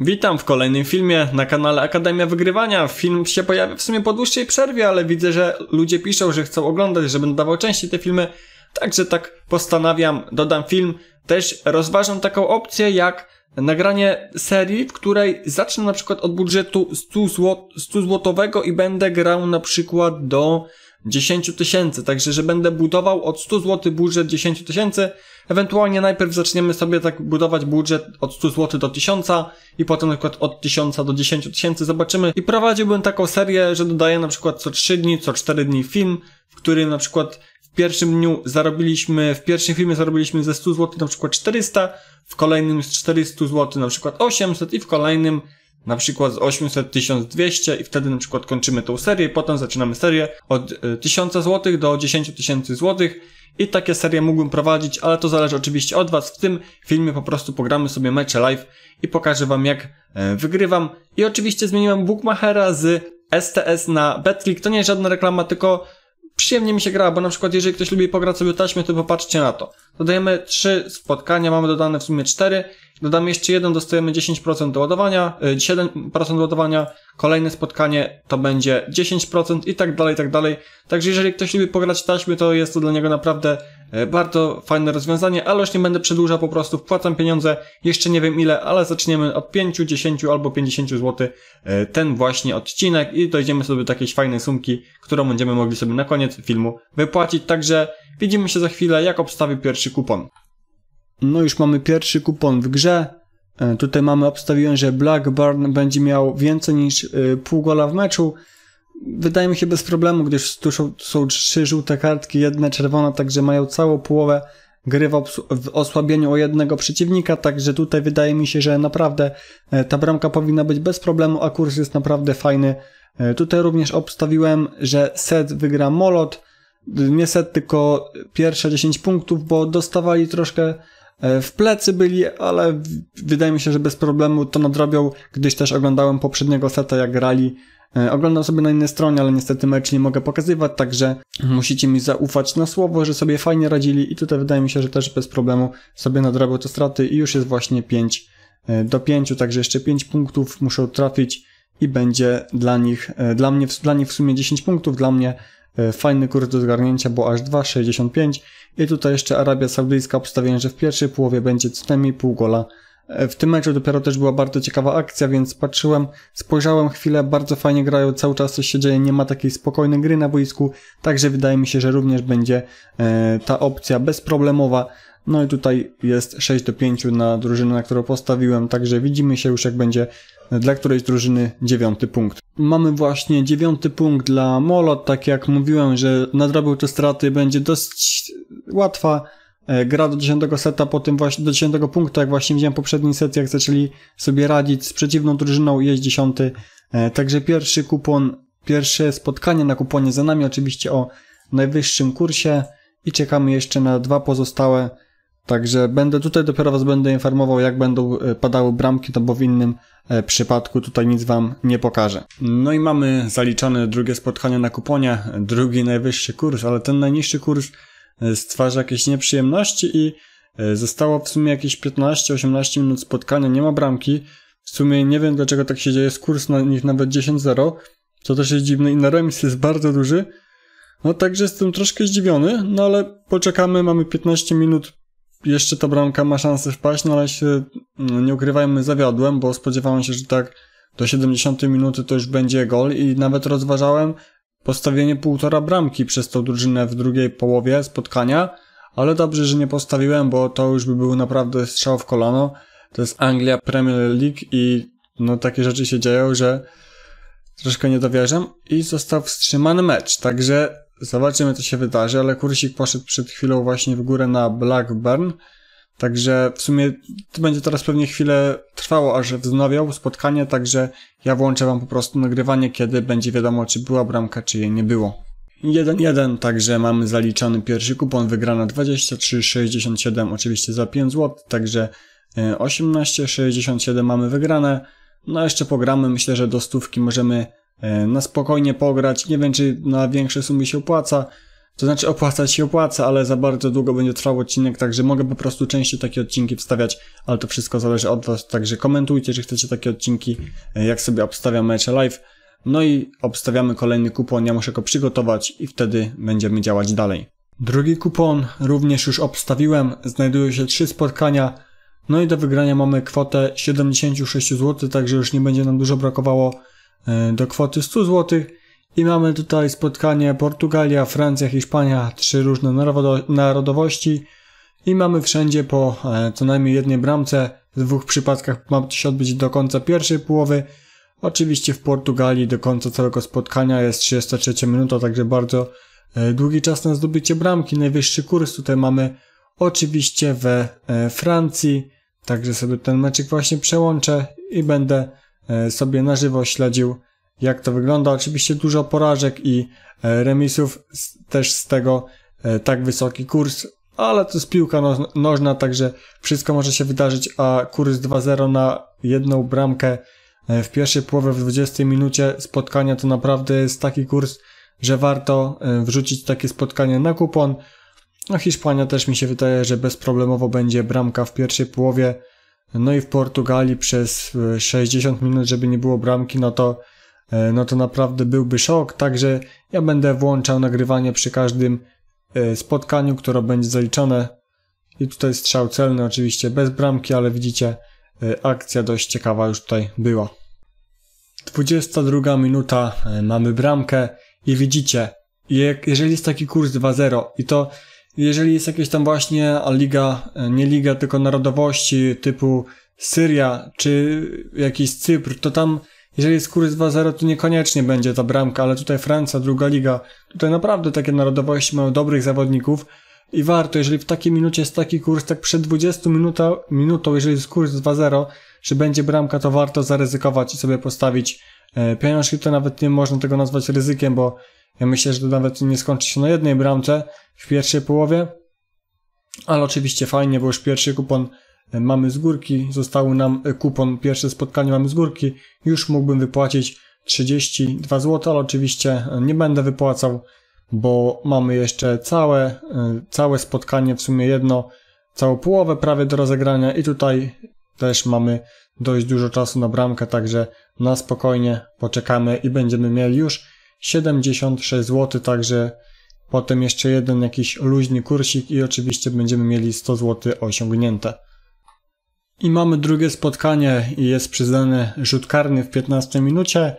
Witam w kolejnym filmie na kanale Akademia Wygrywania. Film się pojawia w sumie po dłuższej przerwie, ale widzę, że ludzie piszą, że chcą oglądać, że będę dawał częściej te filmy. Także tak postanawiam, dodam film. Też rozważam taką opcję jak nagranie serii, w której zacznę na przykład od budżetu 100, zł 100 złotowego i będę grał na przykład do 10 tysięcy, także że będę budował od 100 zł budżet 10 tysięcy, ewentualnie najpierw zaczniemy sobie tak budować budżet od 100 zł do 1000 i potem na przykład od 1000 do 10 tysięcy zobaczymy i prowadziłbym taką serię, że dodaję na przykład co 3 dni, co 4 dni film, w którym na przykład w pierwszym dniu zarobiliśmy, w pierwszym filmie zarobiliśmy ze 100 zł na przykład 400, w kolejnym z 400 zł na przykład 800 i w kolejnym na przykład z 800 1200 i wtedy na przykład kończymy tą serię i potem zaczynamy serię od 1000 e, zł do 10 tysięcy złotych i takie serie mógłbym prowadzić, ale to zależy oczywiście od Was. W tym filmie po prostu pogramy sobie mecze live i pokażę Wam jak e, wygrywam. I oczywiście zmieniłem Bookmachera z STS na Betclick. To nie jest żadna reklama, tylko przyjemnie mi się gra, bo na przykład jeżeli ktoś lubi pograć sobie taśmę, to popatrzcie na to. Dodajemy 3 spotkania, mamy dodane w sumie 4 Dodam jeszcze jeden, dostajemy 10% do ładowania, 7% y, ładowania, kolejne spotkanie to będzie 10% i tak dalej, i tak dalej. Także jeżeli ktoś lubi pograć taśmy, to jest to dla niego naprawdę y, bardzo fajne rozwiązanie, ale już nie będę przedłużał, po prostu wpłacam pieniądze, jeszcze nie wiem ile, ale zaczniemy od 5, 10 albo 50 zł y, ten właśnie odcinek i dojdziemy sobie do jakiejś fajnej sumki, którą będziemy mogli sobie na koniec filmu wypłacić. Także widzimy się za chwilę, jak obstawię pierwszy kupon. No już mamy pierwszy kupon w grze. E, tutaj mamy, obstawiłem, że Blackburn będzie miał więcej niż e, pół gola w meczu. Wydaje mi się bez problemu, gdyż tu są, tu są trzy żółte kartki, jedna czerwona, także mają całą połowę gry w, w osłabieniu o jednego przeciwnika, także tutaj wydaje mi się, że naprawdę e, ta bramka powinna być bez problemu, a kurs jest naprawdę fajny. Tutaj również obstawiłem, że set wygra Molot, nie set, tylko pierwsze 10 punktów, bo dostawali troszkę E, w plecy byli, ale wydaje mi się, że bez problemu to nadrobią, gdyż też oglądałem poprzedniego seta, jak grali. E, oglądam sobie na innej stronie, ale niestety mecz nie mogę pokazywać, także musicie mi zaufać na słowo, że sobie fajnie radzili i tutaj wydaje mi się, że też bez problemu sobie nadrobią te straty i już jest właśnie 5 e, do 5, także jeszcze 5 punktów muszą trafić i będzie dla nich, dla mnie, dla nich w sumie 10 punktów, dla mnie E, fajny kurs do zgarnięcia, bo aż 2,65 i tutaj jeszcze Arabia Saudyjska obstawiam, że w pierwszej połowie będzie co najmniej pół gola E, w tym meczu dopiero też była bardzo ciekawa akcja, więc patrzyłem, spojrzałem chwilę, bardzo fajnie grają, cały czas coś się dzieje, nie ma takiej spokojnej gry na boisku, także wydaje mi się, że również będzie e, ta opcja bezproblemowa. No i tutaj jest 6 do 5 na drużynę, na którą postawiłem, także widzimy się już jak będzie dla którejś drużyny dziewiąty punkt. Mamy właśnie dziewiąty punkt dla Molot, tak jak mówiłem, że nadrobił te straty, będzie dość łatwa E, gra do 10 seta po tym właśnie, do 10 punktu, jak właśnie widziałem w poprzedniej sesji, jak zaczęli sobie radzić z przeciwną drużyną i jest 10. E, także pierwszy kupon, pierwsze spotkanie na kuponie za nami, oczywiście o najwyższym kursie i czekamy jeszcze na dwa pozostałe. Także będę tutaj dopiero Was będę informował, jak będą e, padały bramki, bo w innym przypadku tutaj nic Wam nie pokażę. No i mamy zaliczone drugie spotkanie na kuponie, drugi najwyższy kurs, ale ten najniższy kurs E, stwarza jakieś nieprzyjemności i e, zostało w sumie jakieś 15-18 minut spotkania, nie ma bramki. W sumie nie wiem dlaczego tak się dzieje, skurs na nich nawet 10-0, co też jest dziwne i na remis jest bardzo duży. No także jestem troszkę zdziwiony, no ale poczekamy, mamy 15 minut, jeszcze ta bramka ma szansę wpaść, no ale się, no, nie ukrywajmy, zawiodłem, bo spodziewałem się, że tak do 70 minuty to już będzie gol i nawet rozważałem, Postawienie półtora bramki przez tą drużynę w drugiej połowie spotkania, ale dobrze, że nie postawiłem, bo to już by był naprawdę strzał w kolano. To jest Anglia Premier League i no takie rzeczy się dzieją, że troszkę nie dowierzam i został wstrzymany mecz, także zobaczymy co się wydarzy, ale kursik poszedł przed chwilą właśnie w górę na Blackburn. Także w sumie to będzie teraz pewnie chwilę trwało, aż wznowią spotkanie, także ja włączę wam po prostu nagrywanie, kiedy będzie wiadomo, czy była bramka, czy jej nie było. 1-1, także mamy zaliczony pierwszy kupon, wygrana 23,67, oczywiście za 5 zł, także 18,67 e, mamy wygrane. No jeszcze pogramy, myślę, że do stówki możemy e, na spokojnie pograć. Nie wiem, czy na większe sumy się opłaca, to znaczy opłaca się opłaca, ale za bardzo długo będzie trwał odcinek, także mogę po prostu częściej takie odcinki wstawiać, ale to wszystko zależy od Was, także komentujcie, czy chcecie takie odcinki, e, jak sobie obstawiam mecze live. No i obstawiamy kolejny kupon, ja muszę go przygotować i wtedy będziemy działać dalej. Drugi kupon również już obstawiłem, znajdują się trzy spotkania, no i do wygrania mamy kwotę 76 zł, także już nie będzie nam dużo brakowało e, do kwoty 100 złotych. I mamy tutaj spotkanie Portugalia, Francja, Hiszpania, trzy różne narodowości. I mamy wszędzie po e, co najmniej jednej bramce. W dwóch przypadkach ma się odbyć do końca pierwszej połowy. Oczywiście w Portugalii do końca całego spotkania jest 33 minuta, także bardzo e, długi czas na zdobycie bramki. Najwyższy kurs tutaj mamy oczywiście we e, Francji. Także sobie ten meczek właśnie przełączę i będę sobie na żywo śledził jak to wygląda. Oczywiście dużo porażek i e, remisów, też z tego e, tak wysoki kurs, ale to jest piłka no, nożna, także wszystko może się wydarzyć, a kurs 2-0 na jedną bramkę e, w pierwszej połowie w 20 minucie spotkania to naprawdę jest taki kurs, że warto wrzucić takie spotkanie na kupon. No Hiszpania też mi się wydaje, że bezproblemowo będzie bramka w pierwszej połowie. No i w Portugalii przez 60 minut, żeby nie było bramki, no to E, no to naprawdę byłby szok. Także ja będę włączał nagrywanie przy każdym e, spotkaniu, które będzie zaliczone. I tutaj strzał celny, oczywiście bez bramki, ale widzicie, e, akcja dość ciekawa już tutaj była. 22 minuta, mamy bramkę i widzicie, jeżeli jest taki kurs 2-0 i to jeżeli jest jakieś tam właśnie liga, nie liga, tylko narodowości typu Syria czy jakiś Cypr, to tam jeżeli jest kurs 2-0, to niekoniecznie będzie ta bramka, ale tutaj Francja, druga liga, tutaj naprawdę takie narodowości mają dobrych zawodników i warto, jeżeli w takiej minucie jest taki kurs, tak przed 20 minuta, minutą, jeżeli jest kurs 2-0, że będzie bramka, to warto zaryzykować i sobie postawić e, pieniążki. To nawet nie można tego nazwać ryzykiem, bo ja myślę, że to nawet nie skończy się na jednej bramce w pierwszej połowie, ale oczywiście fajnie, bo już pierwszy kupon mamy z górki, został nam e, kupon pierwsze spotkanie mamy z górki, już mógłbym wypłacić 32 zł, ale oczywiście e, nie będę wypłacał, bo mamy jeszcze całe, e, całe spotkanie, w sumie jedno, całą połowę prawie do rozegrania i tutaj też mamy dość dużo czasu na bramkę, także na spokojnie poczekamy i będziemy mieli już 76 zł, także potem jeszcze jeden jakiś luźny kursik i oczywiście będziemy mieli 100 zł osiągnięte. I mamy drugie spotkanie i jest przyznany rzut karny w 15 minucie,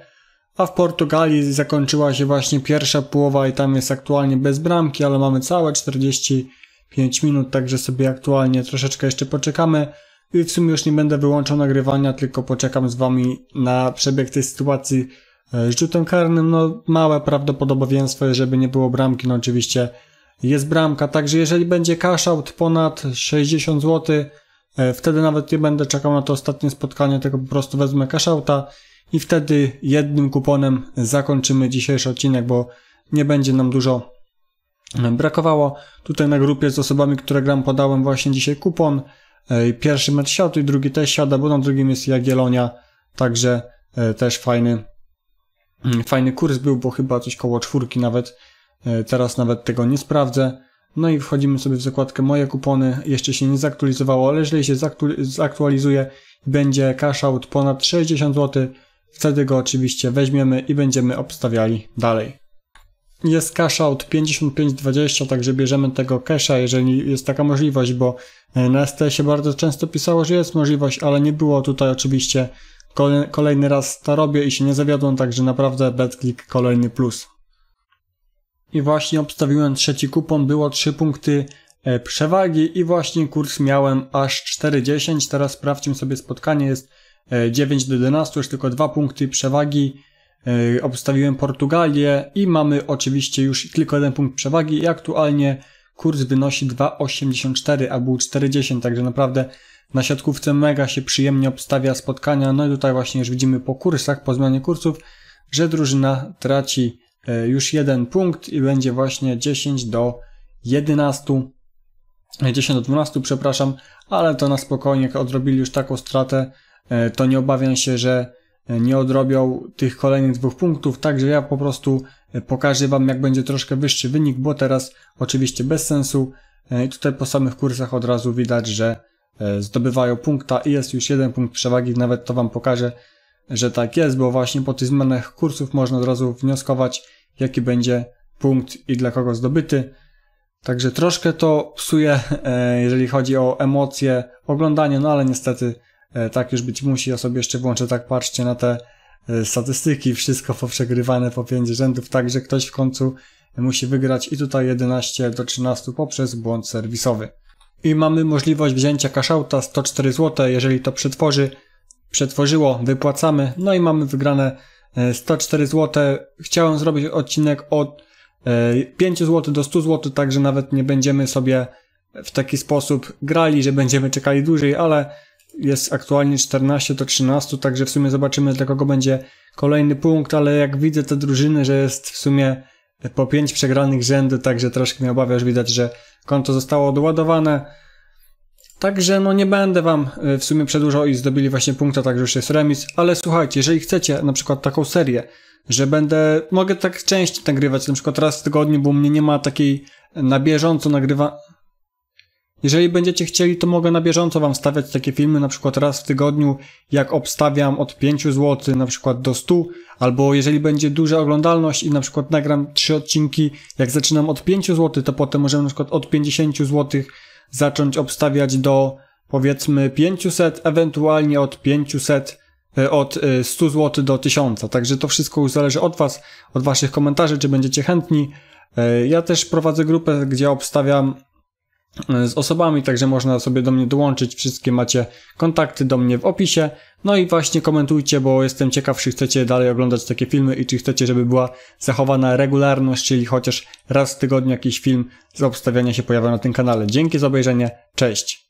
a w Portugalii zakończyła się właśnie pierwsza połowa i tam jest aktualnie bez bramki, ale mamy całe 45 minut, także sobie aktualnie troszeczkę jeszcze poczekamy. I w sumie już nie będę wyłączał nagrywania, tylko poczekam z Wami na przebieg tej sytuacji e, z rzutem karnym. No małe prawdopodobieństwo, żeby nie było bramki, no oczywiście jest bramka. Także jeżeli będzie cash out ponad 60 złotych, E, wtedy nawet nie będę czekał na to ostatnie spotkanie, tylko po prostu wezmę cashouta i wtedy jednym kuponem zakończymy dzisiejszy odcinek, bo nie będzie nam dużo e, brakowało. Tutaj na grupie z osobami, które gram, podałem właśnie dzisiaj kupon. E, pierwszy mecz siadł i drugi też siada, bo na drugim jest Jagiellonia, także też fajny, mm, fajny kurs był, bo chyba coś koło czwórki nawet. Teraz nawet tego nie sprawdzę. No i wchodzimy sobie w zakładkę moje kupony. Jeszcze się nie zaktualizowało, ale jeżeli się zaktualizuje, będzie cash out ponad 60 zł. Wtedy go oczywiście weźmiemy i będziemy obstawiali dalej. Jest cash out 5520, także bierzemy tego casha, jeżeli jest taka możliwość, bo e, na sts się bardzo często pisało, że jest możliwość, ale nie było tutaj oczywiście. Kolejny raz to robię i się nie zawiodłem, także naprawdę click kolejny plus i właśnie obstawiłem trzeci kupon, było 3 punkty e, przewagi i właśnie kurs miałem aż 4,10. Teraz sprawdźmy sobie spotkanie, jest 9 e, do 11, już tylko 2 punkty przewagi. E, obstawiłem Portugalię i mamy oczywiście już tylko jeden punkt przewagi i aktualnie kurs wynosi 2,84, a był 4,10, także naprawdę na siatkówce mega się przyjemnie obstawia spotkania. No i tutaj właśnie już widzimy po kursach, po zmianie kursów, że drużyna traci E, już jeden punkt i będzie właśnie 10 do 11, 10 do 12, przepraszam, ale to na spokojnie, jak odrobili już taką stratę, e, to nie obawiam się, że e, nie odrobią tych kolejnych dwóch punktów, także ja po prostu pokażę Wam, jak będzie troszkę wyższy wynik, bo teraz oczywiście bez sensu. I tutaj po samych kursach od razu widać, że zdobywają punkta i jest już jeden punkt przewagi, nawet to Wam pokażę, że tak jest, bo właśnie po tych zmianach kursów można od razu wnioskować, jaki będzie punkt i dla kogo zdobyty. Także troszkę to psuje, e, jeżeli chodzi o emocje oglądanie, no ale niestety e, tak już być musi. Ja sobie jeszcze włączę, tak patrzcie na te e, statystyki, wszystko poprzegrywane po 5 rzędów, także ktoś w końcu musi wygrać i tutaj 11 do 13 poprzez błąd serwisowy. I mamy możliwość wzięcia kaszauta 104 zł, jeżeli to przetworzy, przetworzyło, wypłacamy, no i mamy wygrane 104 e, zł. Chciałem zrobić odcinek od 5 zł do 100 zł, także nawet nie będziemy sobie w taki sposób grali, że będziemy czekali dłużej, ale jest aktualnie 14 do 13, także w sumie zobaczymy dla kogo będzie kolejny punkt, ale jak widzę te drużyny, że jest w sumie po 5 przegranych rzędów, także troszkę mnie obawiasz, widać, że konto zostało doładowane. Także no nie będę wam y, w sumie przedłużał i zdobili właśnie punkta, także już jest remis, ale słuchajcie, jeżeli chcecie na przykład taką serię, że będę, mogę tak częściej nagrywać, na przykład raz w tygodniu, bo u mnie nie ma takiej y, na bieżąco nagrywa... Jeżeli będziecie chcieli, to mogę na bieżąco wam stawiać takie filmy, na przykład raz w tygodniu, jak obstawiam od 5 zł na przykład do 100, albo jeżeli będzie duża oglądalność i na przykład nagram 3 odcinki, jak zaczynam od 5 zł, to potem możemy na przykład od 50 złotych zacząć obstawiać do powiedzmy 500, ewentualnie od 500 e, od 100 e, zł do 1000. Także to wszystko już zależy od Was, od Waszych komentarzy, czy będziecie chętni. E, ja też prowadzę grupę, gdzie obstawiam E, z osobami, także można sobie do mnie dołączyć. Wszystkie macie kontakty do mnie w opisie. No i właśnie komentujcie, bo jestem ciekaw, czy chcecie dalej oglądać takie filmy i czy chcecie, żeby była zachowana regularność, czyli chociaż raz w tygodniu jakiś film z obstawiania się pojawia na tym kanale. Dzięki za obejrzenie, cześć!